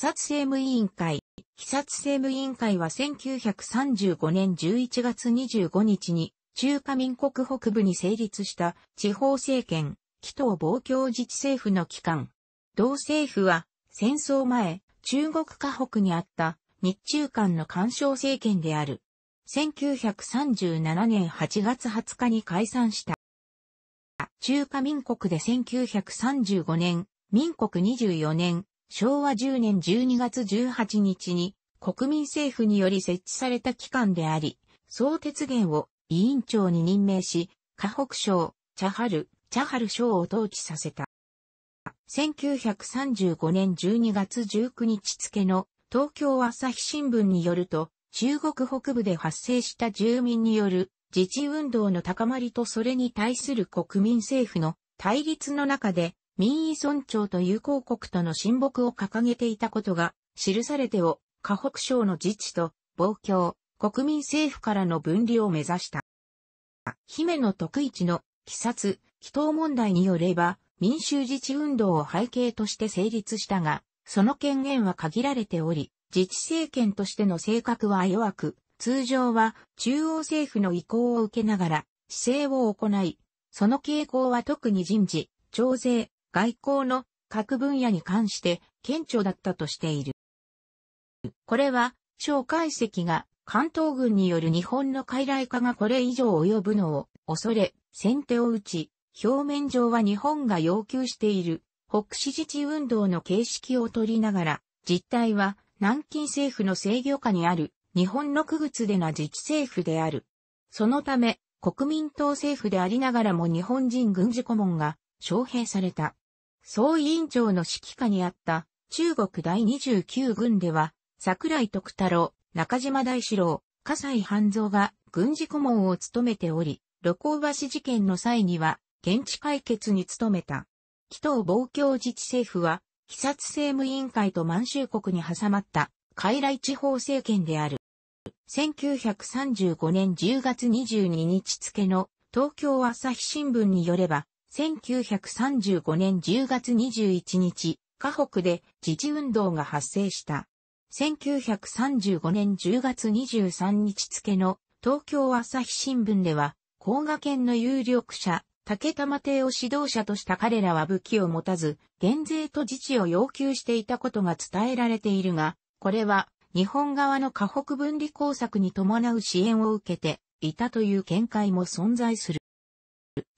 察政務委員会。被察政務委員会は1935年11月25日に中華民国北部に成立した地方政権、紀藤防共自治政府の機関。同政府は戦争前、中国河北にあった日中間の干渉政権である。1937年8月20日に解散した。中華民国で1935年、民国24年、昭和10年12月18日に国民政府により設置された機関であり、総鉄元を委員長に任命し、河北省、茶春、茶春省を統治させた。1935年12月19日付の東京朝日新聞によると、中国北部で発生した住民による自治運動の高まりとそれに対する国民政府の対立の中で民意尊重と友好国との親睦を掲げていたことが、記されてを、河北省の自治と、防教、国民政府からの分離を目指した。姫野徳一の、鬼殺、祈祷問題によれば、民衆自治運動を背景として成立したが、その権限は限られており、自治政権としての性格は弱く、通常は中央政府の意向を受けながら、姿勢を行い、その傾向は特に人事、徴税、外交の各分野に関して顕著だったとしている。これは、蒋介石が関東軍による日本の傀儡化がこれ以上及ぶのを恐れ、先手を打ち、表面上は日本が要求している北市自治運動の形式を取りながら、実態は南京政府の制御下にある日本の区別でな自治政府である。そのため、国民党政府でありながらも日本人軍事顧問が招聘された。総委員長の指揮下にあった中国第29軍では、桜井徳太郎、中島大志郎、笠井半蔵が軍事顧問を務めており、露光橋事件の際には、現地解決に努めた。紀藤防共自治政府は、鬼殺政務委員会と満州国に挟まった、傀儡地方政権である。1935年10月22日付の東京朝日新聞によれば、1935年10月21日、河北で自治運動が発生した。1935年10月23日付の東京朝日新聞では、甲賀県の有力者、竹玉邸を指導者とした彼らは武器を持たず、減税と自治を要求していたことが伝えられているが、これは日本側の河北分離工作に伴う支援を受けていたという見解も存在する。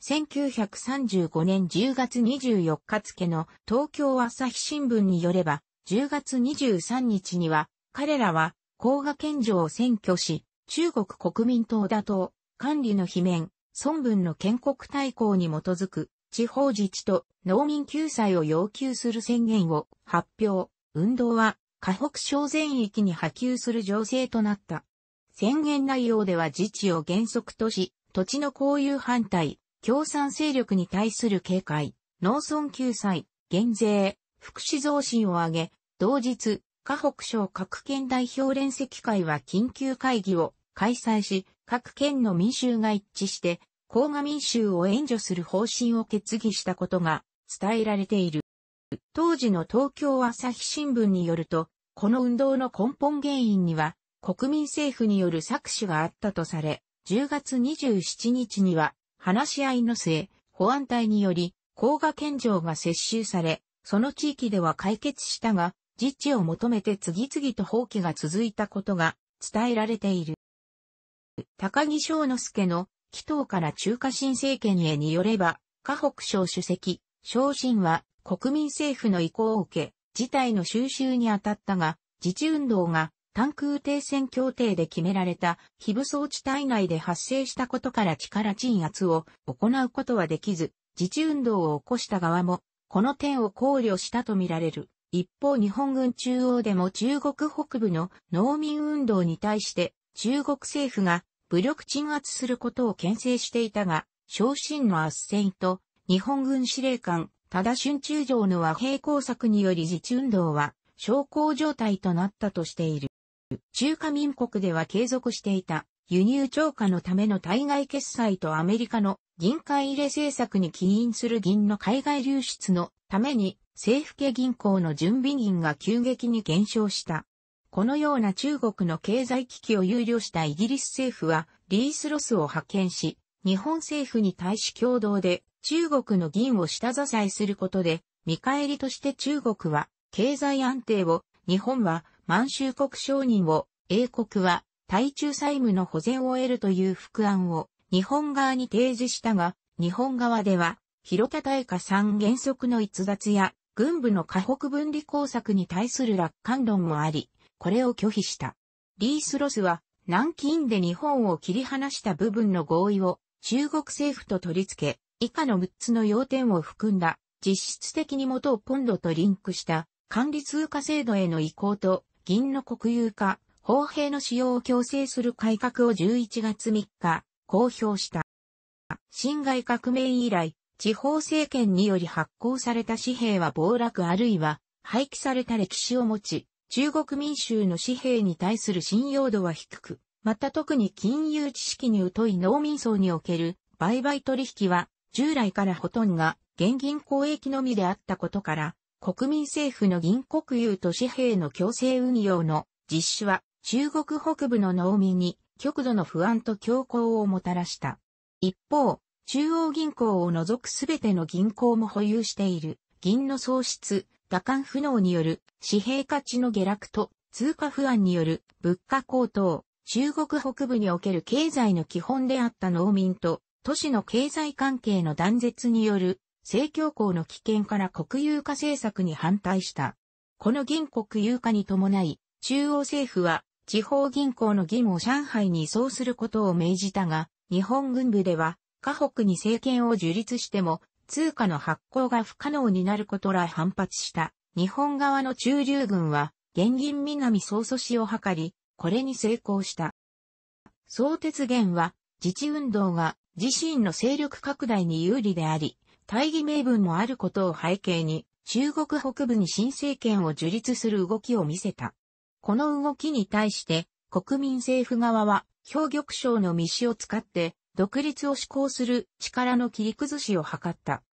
1935年10月24日付の東京朝日新聞によれば、10月23日には、彼らは、甲賀県庁を占拠し、中国国民党打倒、管理の罷免、孫文の建国大綱に基づく、地方自治と農民救済を要求する宣言を発表。運動は、河北省全域に波及する情勢となった。宣言内容では自治を原則とし、土地の公有反対、共産勢力に対する警戒、農村救済、減税、福祉増進を挙げ、同日、河北省各県代表連席会は緊急会議を開催し、各県の民衆が一致して、甲賀民衆を援助する方針を決議したことが伝えられている。当時の東京朝日新聞によると、この運動の根本原因には、国民政府による搾取があったとされ、10月27日には、話し合いの末、保安隊により、甲賀県庁が接収され、その地域では解決したが、自治を求めて次々と放棄が続いたことが伝えられている。高木翔之助の紀藤から中華新政権へによれば、河北省主席、昇進は国民政府の意向を受け、事態の収拾に当たったが、自治運動が単空停戦協定で決められた非武装地帯内で発生したことから力鎮圧を行うことはできず、自治運動を起こした側も、この点を考慮したとみられる。一方日本軍中央でも中国北部の農民運動に対して中国政府が武力鎮圧することを牽制していたが、昇進の圧戦と日本軍司令官、ただ春中将の和平工作により自治運動は昇降状態となったとしている。中華民国では継続していた輸入超過のための対外決済とアメリカの銀貨入れ政策に起因する銀の海外流出のために政府系銀行の準備銀が急激に減少した。このような中国の経済危機を憂慮したイギリス政府はリースロスを派遣し、日本政府に対し共同で中国の銀を下支えすることで、見返りとして中国は経済安定を、日本は満州国承認を、英国は、対中債務の保全を得るという副案を、日本側に提示したが、日本側では、広田大化三原則の逸脱や、軍部の河北分離工作に対する楽観論もあり、これを拒否した。リース・ロスは、南京で日本を切り離した部分の合意を中国政府と取り付け、以下の6つの要点を含んだ、実質的に元をポンドとリンクした管理通貨制度への移行と銀の国有化、砲兵の使用を強制する改革を11月3日、公表した。辛亥革命以来、地方政権により発行された紙幣は暴落あるいは廃棄された歴史を持ち、中国民衆の紙幣に対する信用度は低く、また特に金融知識に疎い農民層における売買取引は従来からほとんどが現銀交易のみであったことから、国民政府の銀国有と紙幣の強制運用の実施は中国北部の農民に極度の不安と強行をもたらした。一方、中央銀行を除くすべての銀行も保有している銀の喪失、打艦不能による紙幣価値の下落と通貨不安による物価高騰、中国北部における経済の基本であった農民と都市の経済関係の断絶による正教皇の危険から国有化政策に反対した。この銀国有化に伴い、中央政府は地方銀行の義務を上海に移送することを命じたが、日本軍部では、河北に政権を樹立しても、通貨の発行が不可能になることら反発した。日本側の中流軍は、現銀南総組織を図り、これに成功した。総鉄元は、自治運動が自身の勢力拡大に有利であり、大義名分もあることを背景に、中国北部に新政権を樹立する動きを見せた。この動きに対して、国民政府側は、氷玉省の未使を使って、独立を施行する力の切り崩しを図った。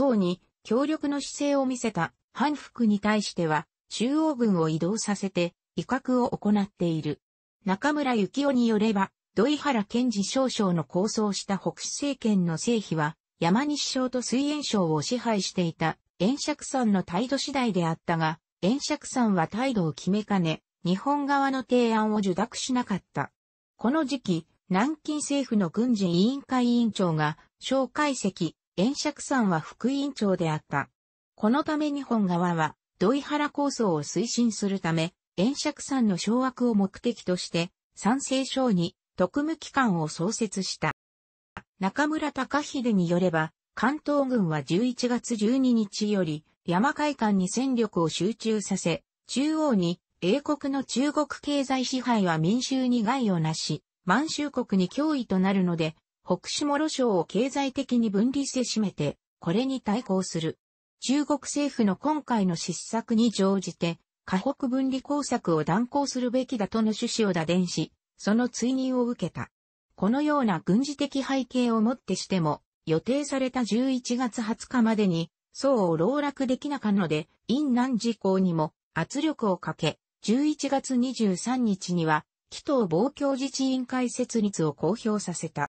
うに、協力の姿勢を見せた反復に対しては、中央軍を移動させて、威嚇を行っている。中村幸雄によれば、土井原賢二少将の構想した北市政権の成否は、山西省と水炎省を支配していた炎釈山の態度次第であったが、炎釈山は態度を決めかね、日本側の提案を受諾しなかった。この時期、南京政府の軍事委員会委員長が、蒋介石、炎釈山は副委員長であった。このため日本側は、土井原構想を推進するため、炎釈山の掌握を目的として、賛成省に特務機関を創設した。中村隆秀によれば、関東軍は11月12日より山海間に戦力を集中させ、中央に英国の中国経済支配は民衆に害をなし、満州国に脅威となるので、北下諸省を経済的に分離せしめて、これに対抗する。中国政府の今回の失策に乗じて、河北分離工作を断行するべきだとの趣旨を打電し、その追認を受けた。このような軍事的背景をもってしても、予定された11月20日までに、うを籠絡できなかので、陰南事項にも圧力をかけ、11月23日には、紀藤防共自治委員会設立を公表させた。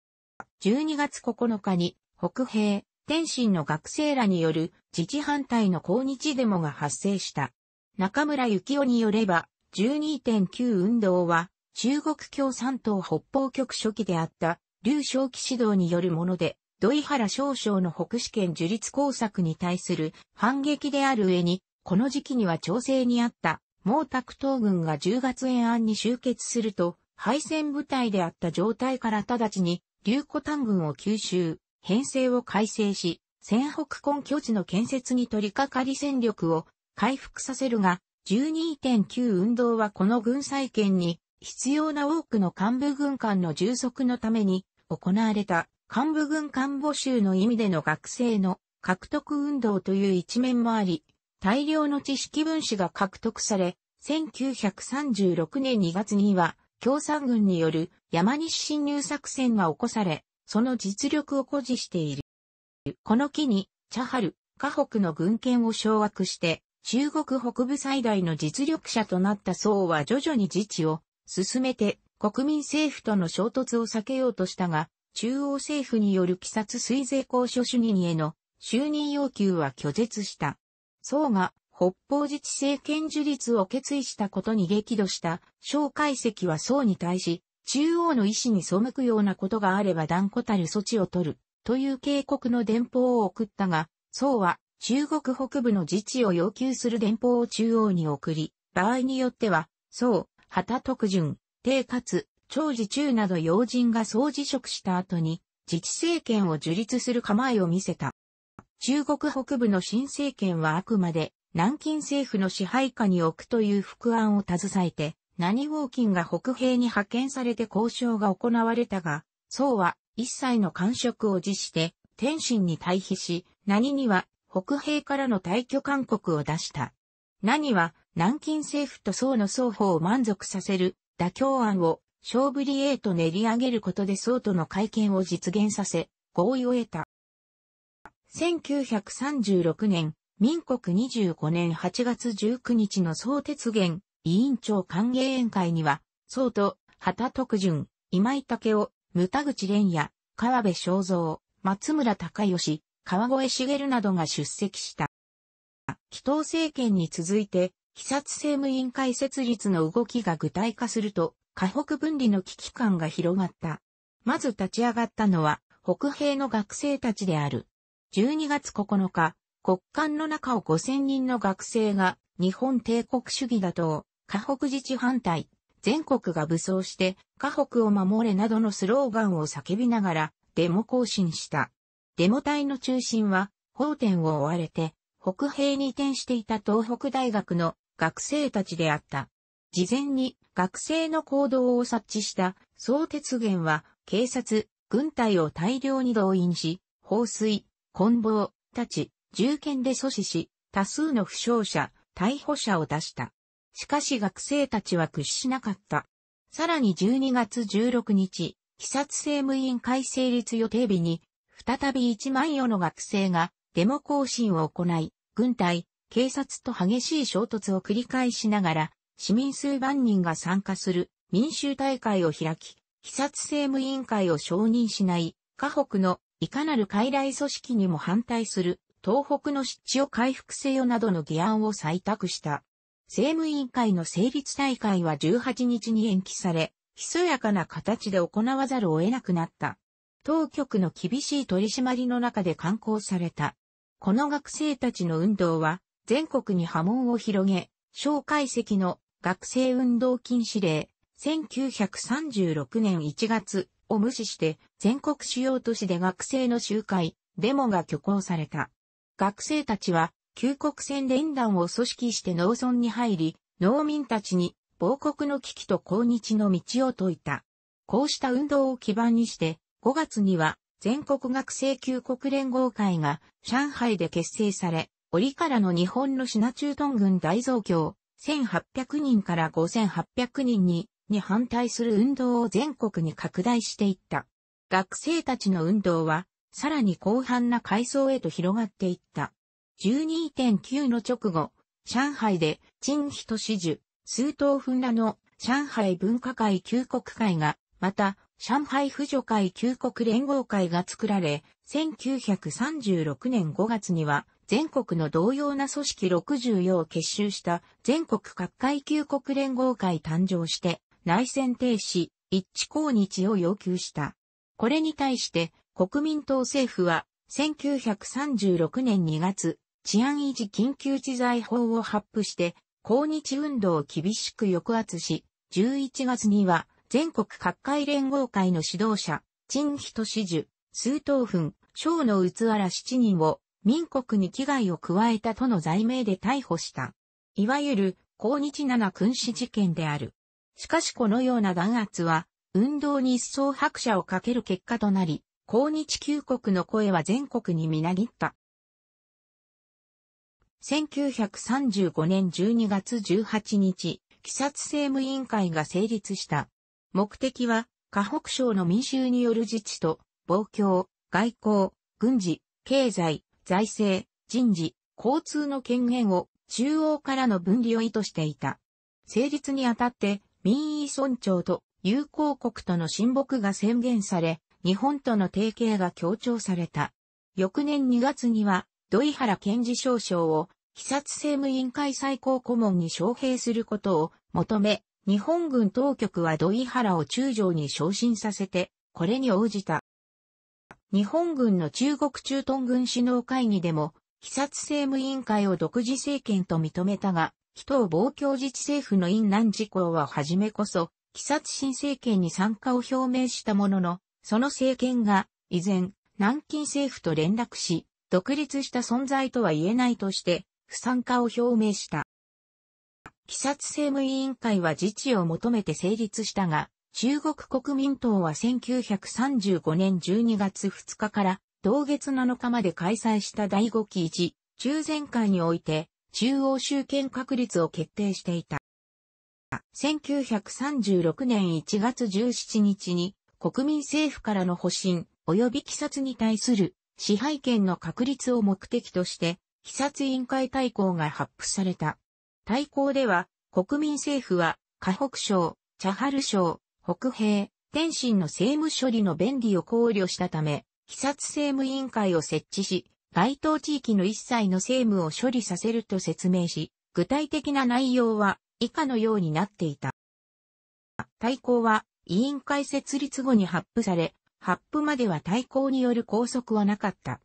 12月9日に、北平、天津の学生らによる自治反対の抗日デモが発生した。中村幸雄によれば、12.9運動は、中国共産党北方局初期であった劉少奇指導によるもので、土井原少将の北試験樹立工作に対する反撃である上に、この時期には調整にあった毛沢東軍が10月延安に集結すると、敗戦部隊であった状態から直ちに、劉古丹軍を吸収、編成を改正し、戦北根拠地の建設に取り掛かり戦力を回復させるが、12.9運動はこの軍再建に必要な多くの幹部軍官の充足のために行われた幹部軍官募集の意味での学生の獲得運動という一面もあり、大量の知識分子が獲得され、1936年2月には共産軍による山西侵入作戦が起こされ、その実力を誇示している。この機に、茶春、河北の軍権を掌握して、中国北部最大の実力者となった宋は徐々に自治を進めて国民政府との衝突を避けようとしたが、中央政府による鬼殺水税公渉主義への就任要求は拒絶した。宋が北方自治政権樹立を決意したことに激怒した蒋介石は宋に対し、中央の意思に背くようなことがあれば断固たる措置を取る、という警告の電報を送ったが、宋は中国北部の自治を要求する電報を中央に送り、場合によっては、宋、旗特順、定活、長寿中など要人が総辞職した後に、自治政権を樹立する構えを見せた。中国北部の新政権はあくまで南京政府の支配下に置くという副案を携えて、何号金が北平に派遣されて交渉が行われたが、宋は一切の官職を辞して、天津に退避し、何には北平からの退去勧告を出した。何は南京政府と宋の双方を満足させる妥協案を、勝負エーと練り上げることで宋との会見を実現させ、合意を得た。1936年、民国25年8月19日の総鉄元委員長歓迎宴会には、宋と畑徳順、今井武雄、牟田口蓮也、川辺正蔵、松村隆義、川越茂などが出席した。紀藤政権に続いて、察政務委員会設立の動きが具体化すると、河北分離の危機感が広がった。まず立ち上がったのは、北平の学生たちである。12月9日、国間の中を5000人の学生が、日本帝国主義だと、河北自治反対、全国が武装して、河北を守れなどのスローガンを叫びながら、デモ行進した。デモ隊の中心は、法典を追われて、北平に移転していた東北大学の学生たちであった。事前に学生の行動を察知した総鉄源は警察、軍隊を大量に動員し、放水、棍棒、たち、銃剣で阻止し、多数の負傷者、逮捕者を出した。しかし学生たちは屈しなかった。さらに12月16日、鬼殺政務員会成立予定日に、再び1万余の学生がデモ行進を行い、軍隊、警察と激しい衝突を繰り返しながら、市民数万人が参加する民衆大会を開き、被殺政務委員会を承認しない、河北のいかなる傀儡組織にも反対する、東北の湿地を回復せよなどの議案を採択した。政務委員会の成立大会は18日に延期され、ひそやかな形で行わざるを得なくなった。当局の厳しい取り締まりの中で刊行された。この学生たちの運動は、全国に波紋を広げ、蒋介石の学生運動禁止令、1936年1月を無視して全国主要都市で学生の集会、デモが挙行された。学生たちは、旧国船連団を組織して農村に入り、農民たちに亡国の危機と抗日の道を説いた。こうした運動を基盤にして、5月には全国学生旧国連合会が上海で結成され、折からの日本の品中東屯軍大増強、1800人から5800人に、に反対する運動を全国に拡大していった。学生たちの運動は、さらに広範な階層へと広がっていった。12.9の直後、上海で、陳と支持、数頭分らの上海文化会旧国会が、また、上海婦女会旧国連合会が作られ、1936年5月には、全国の同様な組織64を結集した全国各階級国連合会誕生して内戦停止、一致抗日を要求した。これに対して国民党政府は1936年2月、治安維持緊急治罪法を発布して抗日運動を厳しく抑圧し、11月には全国各界連合会の指導者、陳人志樹、数等分、小の器ら7人を民国に危害を加えたとの罪名で逮捕した。いわゆる、抗日七君子事件である。しかしこのような弾圧は、運動に一層拍車をかける結果となり、抗日旧国の声は全国にみなぎった。1935年12月18日、鬼殺政務委員会が成立した。目的は、河北省の民衆による自治と、暴挙、外交、軍事、経済、財政、人事、交通の権限を中央からの分離を意図していた。成立にあたって民意尊重と友好国との親睦が宣言され、日本との提携が強調された。翌年2月には、土井原健治少将を、被殺政務委員会最高顧問に招聘することを求め、日本軍当局は土井原を中将に昇進させて、これに応じた。日本軍の中国駐屯軍首脳会議でも、被殺政務委員会を独自政権と認めたが、紀藤防教自治政府の院南事項ははじめこそ、鬼殺新政権に参加を表明したものの、その政権が、依然、南京政府と連絡し、独立した存在とは言えないとして、不参加を表明した。鬼殺政務委員会は自治を求めて成立したが、中国国民党は1935年12月2日から同月7日まで開催した第5期一中前会において中央集権確立を決定していた。1936年1月17日に国民政府からの保身及び鬼殺に対する支配権の確立を目的として、鬼殺委員会大綱が発布された。大綱では、国民政府は、河北省、茶春省、北平、天津の政務処理の便利を考慮したため、被殺政務委員会を設置し、該当地域の一切の政務を処理させると説明し、具体的な内容は以下のようになっていた。対抗は委員会設立後に発布され、発布までは対抗による拘束はなかった。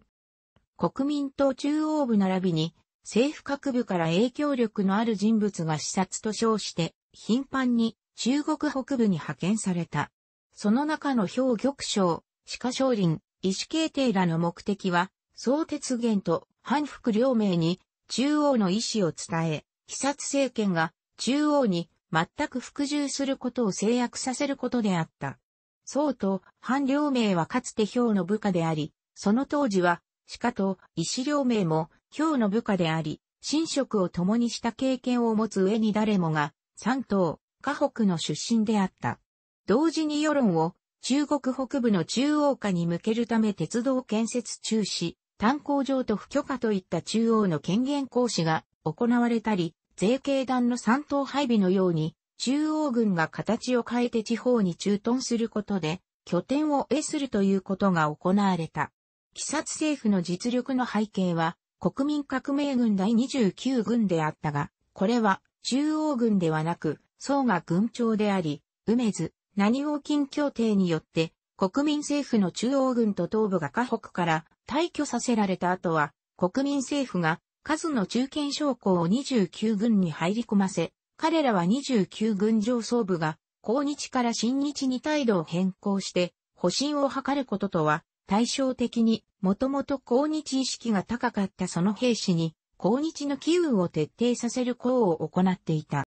国民党中央部並びに政府各部から影響力のある人物が視察と称して頻繁に中国北部に派遣された。その中の氷玉将、鹿少林、石形帝らの目的は、総鉄元と反復両名に中央の意思を伝え、被殺政権が中央に全く服従することを制約させることであった。宋と反両名はかつて氷の部下であり、その当時は鹿と石両名も氷の部下であり、寝食を共にした経験を持つ上に誰もが、三党、河北の出身であった。同時に世論を中国北部の中央化に向けるため鉄道建設中止、炭鉱場と不許可といった中央の権限行使が行われたり、税系団の三党配備のように、中央軍が形を変えて地方に駐屯することで、拠点を得するということが行われた。鬼殺政府の実力の背景は、国民革命軍第29軍であったが、これは中央軍ではなく、宋が軍長であり、梅津、何王金協定によって、国民政府の中央軍と東部が河北から退去させられた後は、国民政府が数の中堅将校を29軍に入り込ませ、彼らは29軍上層部が、後日から新日に態度を変更して、保身を図ることとは、対照的に、もともと後日意識が高かったその兵士に、後日の機運を徹底させる功を行っていた。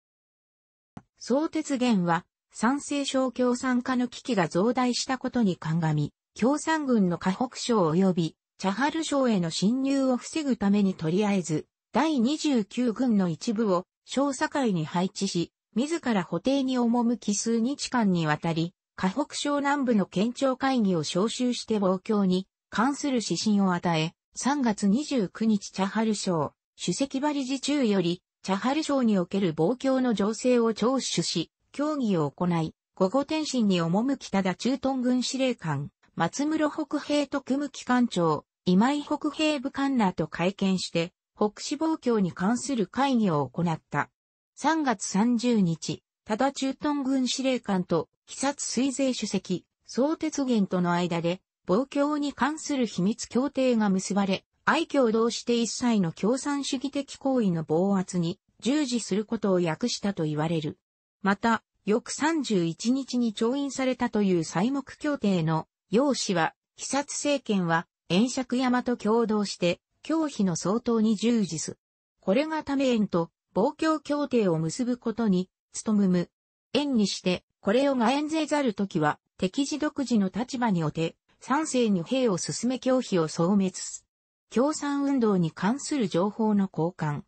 総鉄源は、賛成省共産化の危機が増大したことに鑑み、共産軍の河北省及び、茶春省への侵入を防ぐためにとりあえず、第29軍の一部を、小境に配置し、自ら補定に赴き数日間にわたり、河北省南部の県庁会議を招集して望郷に関する指針を与え、3月29日茶春省、主席バリ事中より、チャハル省における望郷の情勢を聴取し、協議を行い、午後天津に赴きただ駐屯軍司令官、松室北平特務機関長、今井北平部官らと会見して、北死望郷に関する会議を行った。3月30日、ただ駐屯軍司令官と、鬼殺水税主席、総鉄源との間で、望郷に関する秘密協定が結ばれ、愛共同して一切の共産主義的行為の暴圧に従事することを訳したと言われる。また、翌31日に調印されたという西目協定の要旨は、被殺政権は、炎釈山と共同して、教費の相当に従事す。これがため縁と、暴協協定を結ぶことに、努むむ。縁にして、これをが縁ぜざるときは、敵自独自の立場におて、三世に兵を進め教費を消滅す。共産運動に関する情報の交換。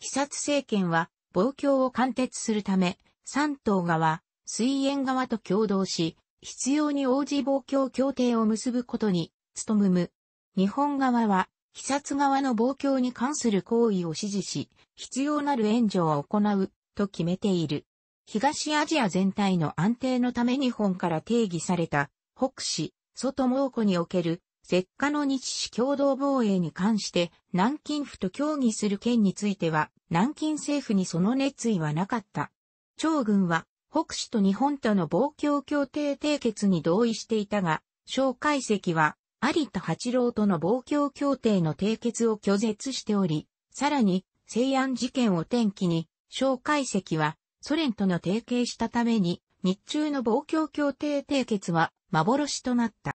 被殺政権は、暴挙を貫徹するため、三島側、水縁側と共同し、必要に応じ暴挙協定を結ぶことに、努むむ。日本側は、被殺側の暴挙に関する行為を支持し、必要なる援助を行う、と決めている。東アジア全体の安定のため日本から定義された、北市、外蒙古における石化の日市共同防衛に関して南京府と協議する件については南京政府にその熱意はなかった。長軍は北市と日本との防共協定締結に同意していたが、蒋介石は有田八郎との防共協定の締結を拒絶しており、さらに西安事件を転機に蒋介石はソ連との提携したために日中の防共協定締結は幻となった。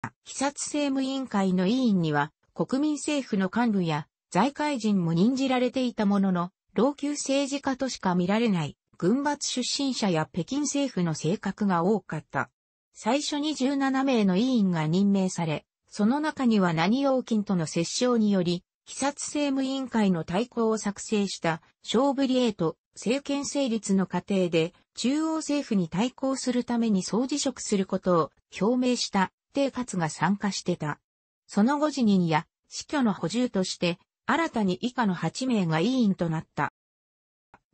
被殺政務委員会の委員には、国民政府の幹部や財界人も任じられていたものの、老朽政治家としか見られない、軍閥出身者や北京政府の性格が多かった。最初に17名の委員が任命され、その中には何用金との折衝により、被殺政務委員会の対抗を作成したショーブリエート政権成立の過程で中央政府に対抗するために総辞職することを表明した帝活が参加してた。その後辞任や死去の補充として、新たに以下の8名が委員となった。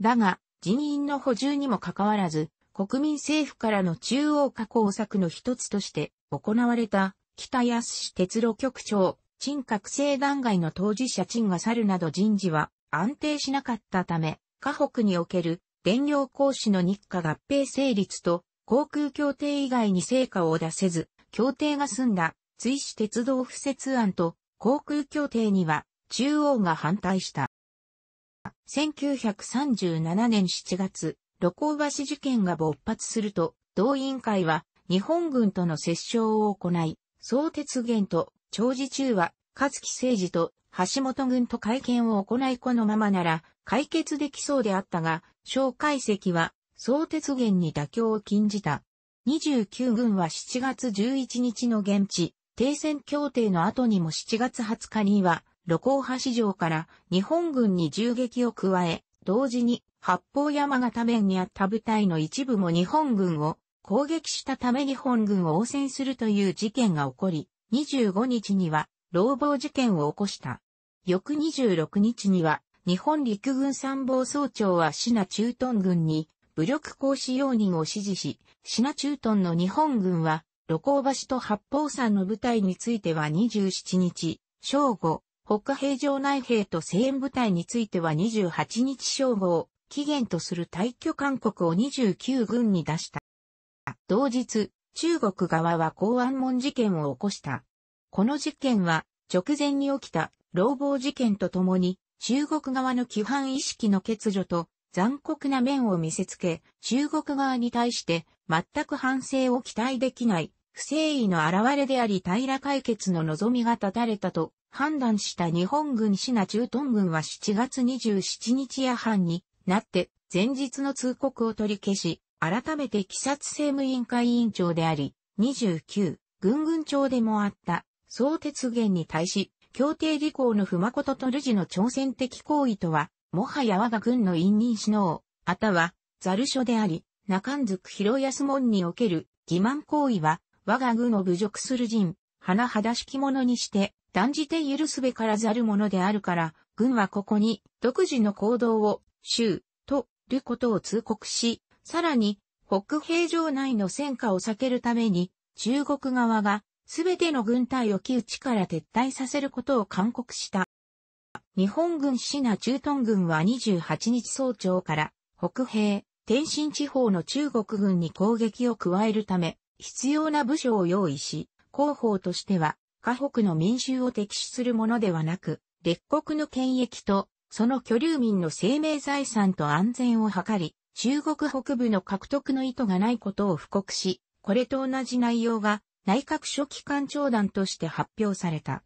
だが、辞任の補充にもかかわらず、国民政府からの中央化工作の一つとして行われた北安市鉄路局長、陳覚醒団外の当事者陳が去るなど人事は安定しなかったため、河北における電領行使の日課合併成立と航空協定以外に成果を出せず、協定が済んだ追試鉄道敷設案と航空協定には中央が反対した。1937年7月、露光橋事件が勃発すると、同委員会は日本軍との折衝を行い、総鉄元と長治中は勝木誠治と橋本軍と会見を行いこのままなら解決できそうであったが、蒋介石は総鉄元に妥協を禁じた。29軍は7月11日の現地、停戦協定の後にも7月20日には、露光派市場から日本軍に銃撃を加え、同時に八方山形面にあった部隊の一部も日本軍を攻撃したため日本軍を応戦するという事件が起こり、25日には労房事件を起こした。翌26日には日本陸軍参謀総長はシナ駐屯軍に武力行使容認を指示し、シナ駐屯の日本軍は、露光橋と八方山の部隊については27日、正午、北平城内兵と西園部隊については28日正午を期限とする退去勧告を29軍に出した。同日、中国側は公安門事件を起こした。この事件は直前に起きた労働事件とともに中国側の規範意識の欠如と残酷な面を見せつけ、中国側に対して全く反省を期待できない不正意の現れであり平ら解決の望みが立たれたと判断した日本軍シナ駐屯軍は7月27日夜半になって前日の通告を取り消し、改めて鬼殺政務委員会委員長であり、29、軍軍長でもあった、総鉄言に対し、協定履行の不誠とルジの挑戦的行為とは、もはや我が軍の因忍首脳、あたは、ザル書であり、中んずく広安門における、欺瞞行為は、我が軍を侮辱する人、花裸き者にして、断じて許すべからざるものであるから、軍はここに、独自の行動を、衆、と、ることを通告し、さらに、北平城内の戦火を避けるために、中国側が、すべての軍隊を木内から撤退させることを勧告した。日本軍シナ駐屯軍は28日早朝から北平、天津地方の中国軍に攻撃を加えるため、必要な部署を用意し、広報としては、河北の民衆を敵視するものではなく、列国の権益と、その居留民の生命財産と安全を図り、中国北部の獲得の意図がないことを布告し、これと同じ内容が内閣書記官長団として発表された。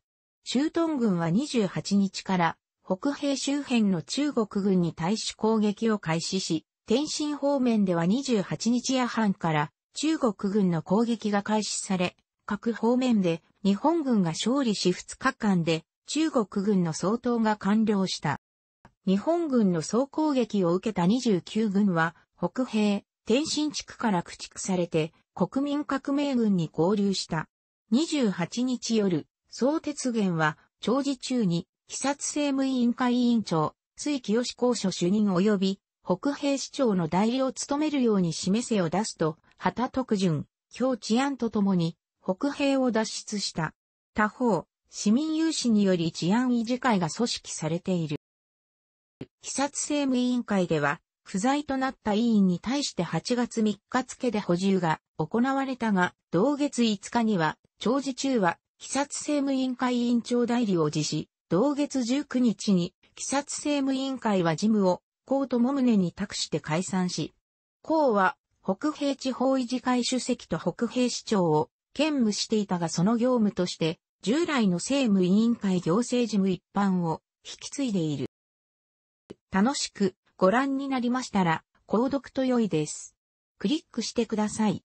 駐屯軍は28日から北平周辺の中国軍に対し攻撃を開始し、天津方面では28日夜半から中国軍の攻撃が開始され、各方面で日本軍が勝利し2日間で中国軍の総統が完了した。日本軍の総攻撃を受けた29軍は北平、天津地区から駆逐されて国民革命軍に合流した。28日夜、総鉄元は、長治中に、被殺政務委員会委員長、水木義公所主任及び、北平市長の代理を務めるように示せを出すと、旗徳順、日、治安とともに、北平を脱出した。他方、市民有志により治安維持会が組織されている。被殺政務委員会では、不在となった委員に対して8月3日付で補充が行われたが、同月5日には、長治中は鬼察政務委員会委員長代理を辞し、同月19日に、鬼察政務委員会は事務を、江友宗に託して解散し、江は、北平地方維持会主席と北平市長を兼務していたがその業務として、従来の政務委員会行政事務一般を引き継いでいる。楽しくご覧になりましたら、購読と良いです。クリックしてください。